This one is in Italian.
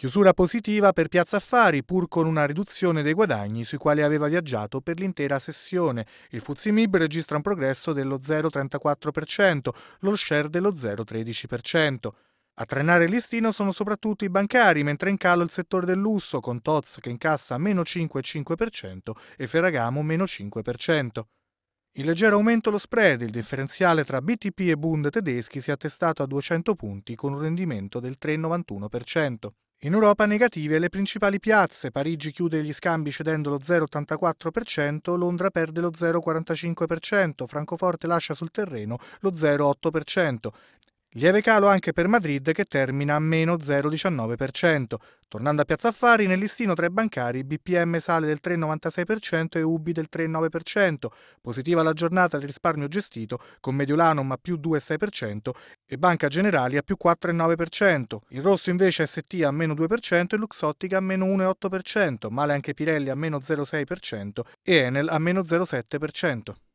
Chiusura positiva per Piazza Affari, pur con una riduzione dei guadagni sui quali aveva viaggiato per l'intera sessione. Il Fuzimib registra un progresso dello 0,34%, lo share dello 0,13%. A trenare il listino sono soprattutto i bancari, mentre in calo il settore del lusso, con Toz che incassa meno 5,5% e Ferragamo meno 5%. In leggero aumento lo spread, il differenziale tra BTP e Bund tedeschi si è attestato a 200 punti con un rendimento del 3,91%. In Europa negative le principali piazze, Parigi chiude gli scambi cedendo lo 0,84%, Londra perde lo 0,45%, Francoforte lascia sul terreno lo 0,8%. Lieve calo anche per Madrid che termina a meno 0,19%. Tornando a Piazza Affari, nel listino tra i bancari BPM sale del 3,96% e UBI del 3,9%. Positiva la giornata del risparmio gestito con Mediolanum a più 2,6% e Banca Generali a più 4,9%. Il rosso invece ST a meno 2% e Luxottica a meno 1,8%, male anche Pirelli a meno 0,6% e Enel a meno 0,7%.